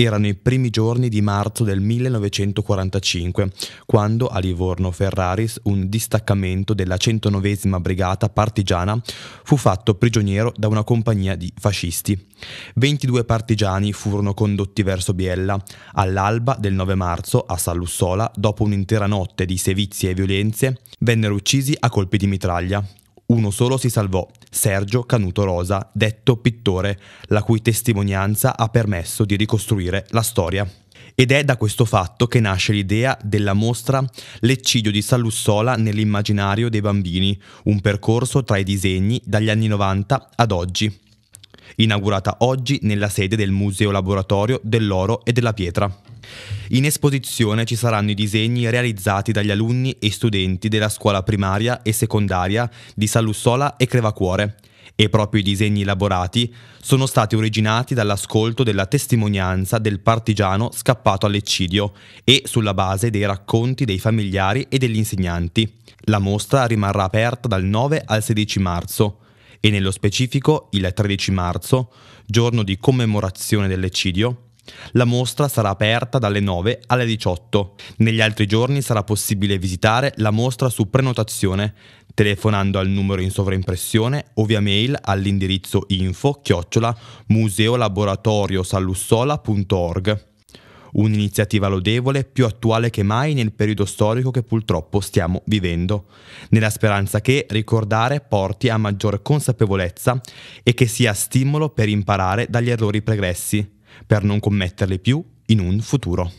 Erano i primi giorni di marzo del 1945, quando a Livorno Ferraris un distaccamento della 109 Brigata Partigiana fu fatto prigioniero da una compagnia di fascisti. 22 partigiani furono condotti verso Biella. All'alba del 9 marzo, a Sallussola, dopo un'intera notte di sevizie e violenze, vennero uccisi a colpi di mitraglia uno solo si salvò, Sergio Canuto Rosa, detto pittore, la cui testimonianza ha permesso di ricostruire la storia. Ed è da questo fatto che nasce l'idea della mostra L'eccidio di Sallussola nell'immaginario dei bambini, un percorso tra i disegni dagli anni 90 ad oggi inaugurata oggi nella sede del Museo Laboratorio dell'Oro e della Pietra. In esposizione ci saranno i disegni realizzati dagli alunni e studenti della scuola primaria e secondaria di Salussola e Crevacuore e proprio i disegni elaborati sono stati originati dall'ascolto della testimonianza del partigiano scappato all'eccidio e sulla base dei racconti dei familiari e degli insegnanti. La mostra rimarrà aperta dal 9 al 16 marzo e nello specifico il 13 marzo, giorno di commemorazione dell'eccidio, la mostra sarà aperta dalle 9 alle 18. Negli altri giorni sarà possibile visitare la mostra su prenotazione, telefonando al numero in sovraimpressione o via mail all'indirizzo info chiocciola museolaboratoriosallussola.org. Un'iniziativa lodevole, più attuale che mai nel periodo storico che purtroppo stiamo vivendo, nella speranza che ricordare porti a maggior consapevolezza e che sia stimolo per imparare dagli errori pregressi, per non commetterli più in un futuro.